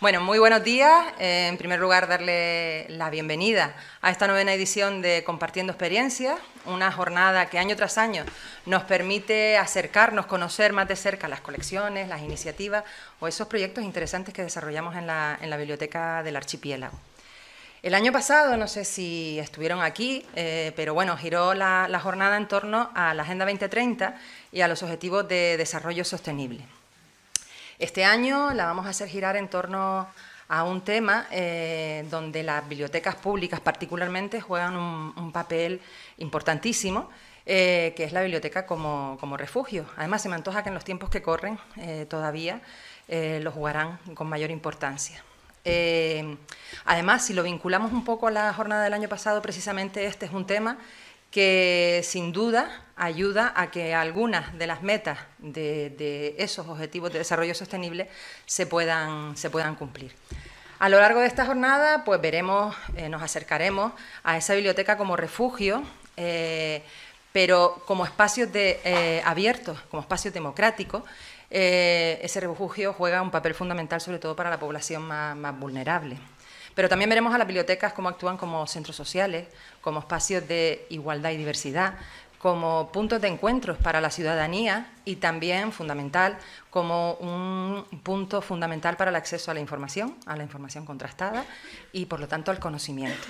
Bueno, muy buenos días. Eh, en primer lugar, darle la bienvenida a esta novena edición de Compartiendo Experiencias, una jornada que año tras año nos permite acercarnos, conocer más de cerca las colecciones, las iniciativas o esos proyectos interesantes que desarrollamos en la, Biblioteca del Archipiélago. El año pasado, no sé si estuvieron aquí, eh, pero bueno, giró la, la jornada en torno a la Agenda 2030 y a los Objetivos de Desarrollo Sostenible. Este año la vamos a hacer girar en torno a un tema eh, donde las bibliotecas públicas particularmente juegan un, papel importantísimo, eh, que es la biblioteca como, refugio. Además, se me antoja que en los tiempos que corren eh, todavía lo jugarán con mayor importancia. además, si lo vinculamos un poco a la jornada del año pasado, precisamente este es un tema que sin duda ayuda a que algunas de las metas de, esos objetivos de desarrollo sostenible se puedan, cumplir. A lo largo de esta jornada, pues veremos, eh, nos acercaremos a esa biblioteca como refugio, eh, pero como espacio de, eh, abiertos, como espacio democrático... ese refugio juega un papel fundamental, sobre todo para la población más vulnerable. Pero también veremos a las bibliotecas cómo actúan como centros sociales, como espacios de igualdad y diversidad, como puntos de encuentros para la ciudadanía y también fundamental como un punto fundamental para el acceso a la información, a la información contrastada y por lo tanto al conocimiento.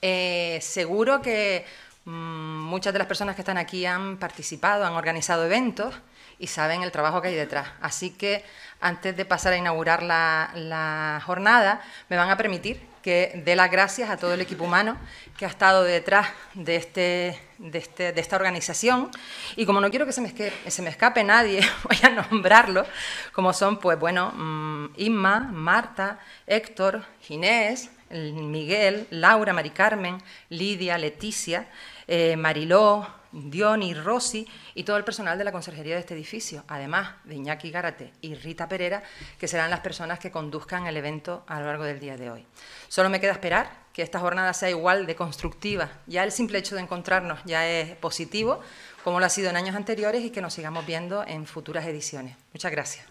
Eh, seguro que mm, muchas de las personas que están aquí han participado, han organizado eventos y saben el trabajo que hay detrás. Así que antes de pasar a inaugurar la, jornada, me van a permitir que dé las gracias a todo el equipo humano que ha estado detrás de, este, este, de, esta organización. Y como no quiero que se me, escape, nadie, voy a nombrarlo, como son, pues bueno, mm, Inma, Marta, Héctor, Ginés, Miguel, Laura, Mari Carmen, Lidia, Leticia, eh, Mariló, Diony, Rossi y todo el personal de la conserjería de este edificio, además de Iñaki Gárate y Rita Pereira, que serán las personas que conduzcan el evento a lo largo del día de hoy. Solo me queda esperar que esta jornada sea igual de constructiva. Ya el simple hecho de encontrarnos ya es positivo, como lo ha sido en años anteriores, y que nos sigamos viendo en futuras ediciones. Muchas gracias.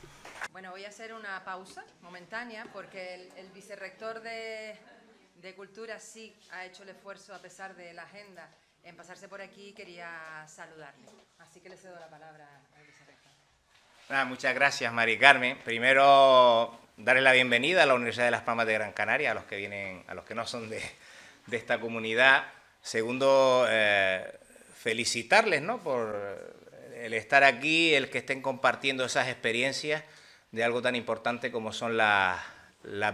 Bueno, voy a hacer una pausa momentánea porque el, vicerrector de, de Cultura sí ha hecho el esfuerzo, a pesar de la agenda en pasarse por aquí quería saludarle. Así que le cedo la palabra a muchas gracias, Mari Carmen. Primero, darle la bienvenida a la Universidad de Las Palmas de Gran Canaria, a los que vienen, a los que no son de, esta comunidad. Segundo, eh, felicitarles ¿no? por el estar aquí, el que estén compartiendo esas experiencias de algo tan importante como son las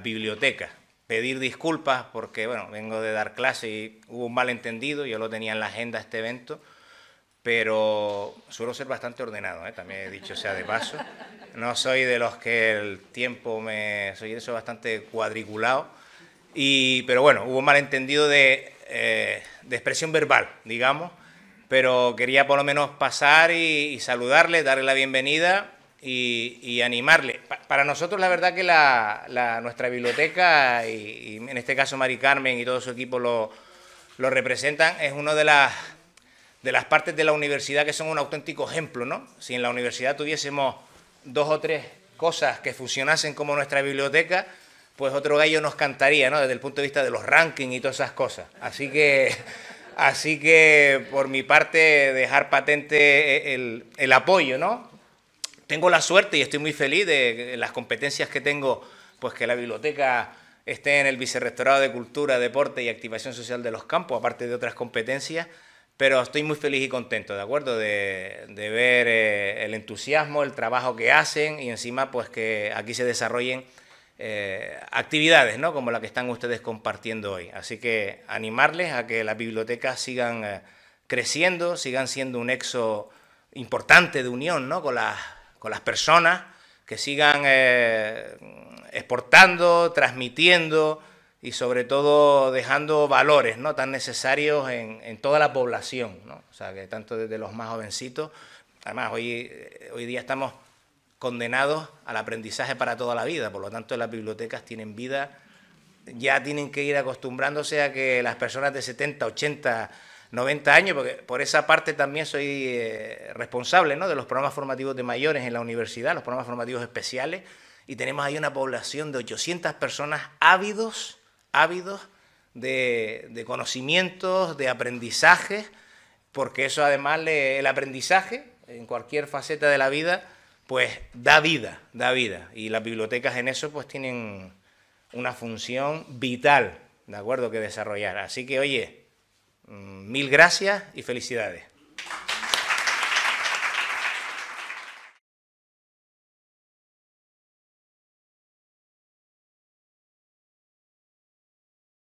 bibliotecas pedir disculpas porque, bueno, vengo de dar clase y hubo un malentendido, yo lo tenía en la agenda este evento, pero suelo ser bastante ordenado, ¿eh? también he dicho sea de paso. No soy de los que el tiempo me... soy eso bastante cuadriculado, y, pero bueno, hubo un malentendido de, eh, de expresión verbal, digamos, pero quería por lo menos pasar y saludarle, darle la bienvenida y, animarle. para nosotros la verdad que la, nuestra biblioteca y, en este caso Mari Carmen y todo su equipo lo, lo representan, es una de las, de las partes de la universidad que son un auténtico ejemplo. ¿no? Si en la universidad tuviésemos dos o tres cosas que funcionasen como nuestra biblioteca, pues otro gallo nos cantaría, ¿no? Desde el punto de vista de los rankings y todas esas cosas. Así que, así que por mi parte, dejar patente el, el apoyo, ¿no? tengo la suerte y estoy muy feliz de las competencias que tengo, pues que la biblioteca esté en el Vicerrectorado de Cultura, Deporte y Activación Social de los Campos, aparte de otras competencias, pero estoy muy feliz y contento, ¿de acuerdo? De, ver eh, el entusiasmo, el trabajo que hacen y encima pues que aquí se desarrollen eh, actividades, ¿no? Como la que están ustedes compartiendo hoy. Así que animarles a que las bibliotecas sigan eh, creciendo, sigan siendo un nexo importante de unión, ¿no? Con las con las personas, que sigan eh, exportando, transmitiendo y sobre todo dejando valores ¿no? tan necesarios en, en toda la población, ¿no? o sea, que tanto desde los más jovencitos, además hoy, eh, hoy día estamos condenados al aprendizaje para toda la vida, por lo tanto las bibliotecas tienen vida, ya tienen que ir acostumbrándose a que las personas de 70, 80, 90 años, porque por esa parte también soy eh, responsable ¿no? de los programas formativos de mayores en la universidad, los programas formativos especiales, y tenemos ahí una población de 800 personas ávidos, ávidos de, conocimientos, de aprendizajes, porque eso además el aprendizaje en cualquier faceta de la vida, pues da vida, da vida. Y las bibliotecas en eso pues tienen una función vital, ¿de acuerdo?, que desarrollar. Así que, oye, Mm, mil gracias y felicidades.